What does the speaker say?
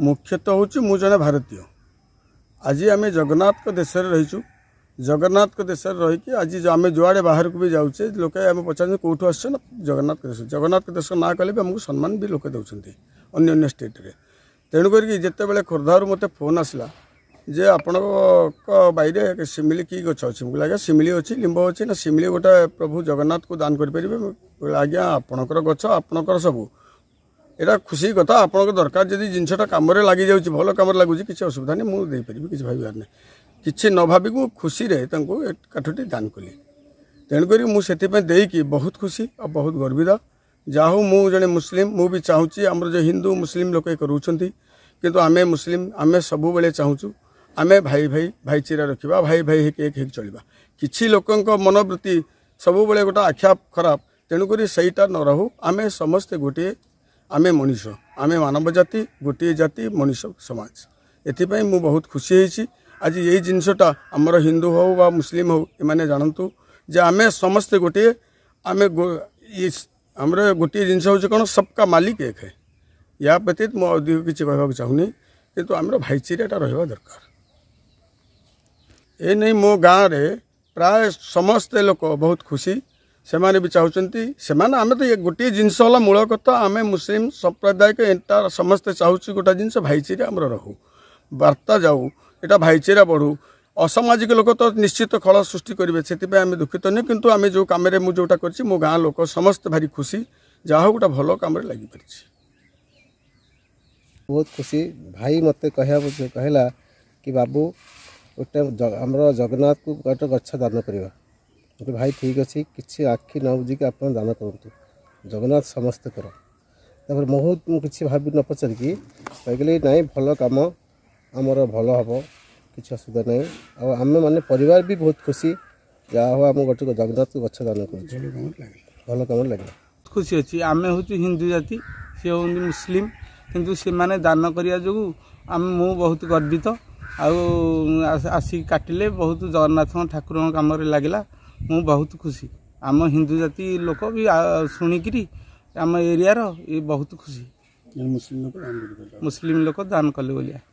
मुख्यतः हूँ मुझे भारतीय आज आम जगन्नाथ देश में रही जगन्नाथ देश में रहीकि आज आम जुआड़े बाहर को भी जाऊे लोक आम पचार कौटू आस जगन्नाथ देश जगन्नाथ देश ना कले भी आमको सम्मान भी लोक दौरान अन्य अन्य स्टेट्रे तेणुकर जितेबाला खोर्धारू मत फोन आसला जे आपण बाईर सिमिली कि गच्छ अच्छे मुझे आज्ञा सिमिली अच्छी लिंब अच्छी ना सिमिली गोटे प्रभु जगन्नाथ को दान करें आज्ञा आपणकर गच आपणकर सबू এটা খুশি কথা আপনার দরকার যদি জিনিসটা কামরে লাগি যাচ্ছে ভালো কামরে লাগুছি কিছু অসুবিধা নেই মু দেইপারিবি কিছু ভাবিবার না কিছু ন ভাবি মু খুশিরে তাঁকু কাঠটি দান কলি তেণুকরি মু সেপাই দেইকি বহুত খুশি আর বহুত গর্বিত যা হো মু জনে মুসলিম মু বি চাহুছি আমার যে হিন্দু মুসলিম লোক করছেন কিন্তু আমি মুসলিম আমি সবুলে চাহুছু ଆମେ ଭାଇ ଭାଇ ଭାଇଚିରା ରଖିବା ଭାଇ ଭାଇ ହେଇକି ଏକ ହେଇକି ଚଳିବା କିଛି ଲୋକଙ୍କ ମନୋବୃତ୍ତି ସବୁବେଳେ ଗୋଟେ ଆଖ୍ୟା ଖରାପ ତେଣୁକରି ସେଇଟା ନ ରହୁ ଆମେ ସମସ୍ତେ ଗୋଟିଏ ଆମେ ମଣିଷ ଆମେ ମାନବ ଜାତି ଗୋଟିଏ ଜାତି ମଣିଷ ସମାଜ ଏଥିପାଇଁ ମୁଁ ବହୁତ ଖୁସି ହେଇଛି ଆଜି ଏଇ ଜିନିଷଟା ଆମର ହିନ୍ଦୁ ହେଉ ବା ମୁସଲିମ୍ ହେଉ ଏମାନେ ଜାଣନ୍ତୁ ଯେ ଆମେ ସମସ୍ତେ ଗୋଟିଏ ଆମେ ଆମର ଗୋଟିଏ ଜିନିଷ ହେଉଛି କ'ଣ ସବକା ମାଲିକ ଏକ ହେ ଏହା ବ୍ୟତୀତ ମୁଁ ଅଧିକ କିଛି କହିବାକୁ ଚାହୁଁନି କିନ୍ତୁ ଆମର ଭାଇଚାରାଟା ରହିବା ଦରକାର ଏ ନେଇ ମୋ ଗାଁରେ ପ୍ରାୟ ସମସ୍ତେ ଲୋକ ବହୁତ ଖୁସି ସେମାନେ ବି ଚାହୁଁଛନ୍ତି ସେମାନେ ଆମେ ତ ଗୋଟିଏ ଜିନିଷ ହେଲା ମୂଳ କଥା ଆମେ ମୁସଲିମ୍ ସମ୍ପ୍ରଦାୟିକ ଏନ୍ତା ସମସ୍ତେ ଚାହୁଁଛୁ ଗୋଟା ଜିନିଷ ଭାଇଚାରା ଆମର ରହୁ ବାର୍ତ୍ତା ଯାଉ ଏଇଟା ଭାଇଚାରା ବଢ଼ୁ ଅସାମାଜିକ ଲୋକ ତ ନିଶ୍ଚିତ ଖଳ ସୃଷ୍ଟି କରିବେ ସେଥିପାଇଁ ଆମେ ଦୁଃଖିତ ନୁହେଁ କିନ୍ତୁ ଆମେ ଯେଉଁ କାମରେ ମୁଁ ଯେଉଁଟା କରିଛି ମୋ ଗାଁ ଲୋକ ସମସ୍ତେ ଭାରି ଖୁସି ଯାହା ହଉ ଗୋଟେ ଭଲ କାମରେ ଲାଗିପାରିଛି ବହୁତ ଖୁସି ଭାଇ ମୋତେ କହିବା କହିଲା କି ବାବୁ ଗୋଟେ ଆମର ଜଗନ୍ନାଥକୁ ଗୋଟେ ଗଛ ଦାନ କରିବା କିନ୍ତୁ ଭାଇ ଠିକ୍ ଅଛି କିଛି ଆଖି ନ ବୁଝିକି ଆପଣ ଦାନ କରନ୍ତୁ ଜଗନ୍ନାଥ ସମସ୍ତେ କର ତାପରେ ବହୁତ ମୁଁ କିଛି ଭାବି ନ ପଚାରିକି କହିଲି ନାଇଁ ଭଲ କାମ ଆମର ଭଲ ହେବ କିଛି ଅସୁବିଧା ନାହିଁ ଆଉ ଆମେମାନେ ପରିବାର ବି ବହୁତ ଖୁସି ଯାହା ହଉ ଆମ ଗୋଟେ ଜଗନ୍ନାଥ ଗଛ ଦାନ କରୁଛୁ ଭଲ କାମରେ ଲାଗିଲା ଖୁସି ଅଛି ଆମେ ହେଉଛୁ ହିନ୍ଦୁ ଜାତି ସେ ହେଉଛନ୍ତି ମୁସଲିମ୍ କିନ୍ତୁ ସେମାନେ ଦାନ କରିବା ଯୋଗୁଁ ଆମେ ମୁଁ ବହୁତ ଗର୍ବିତ ଆଉ ଆସିକି କାଟିଲେ ବହୁତ ଜଗନ୍ନାଥଙ୍କ ଠାକୁରଙ୍କ କାମରେ ଲାଗିଲା ମୁଁ ବହୁତ ଖୁସି ଆମ ହିନ୍ଦୁ ଜାତି ଲୋକ ବି ଶୁଣିକିରି ଆମ ଏରିଆର ଏ ବହୁତ ଖୁସି ମୁସଲିମ ଲୋକ ମୁସଲିମ ଲୋକ ଦାନ କଲେ ବୋଲିଆ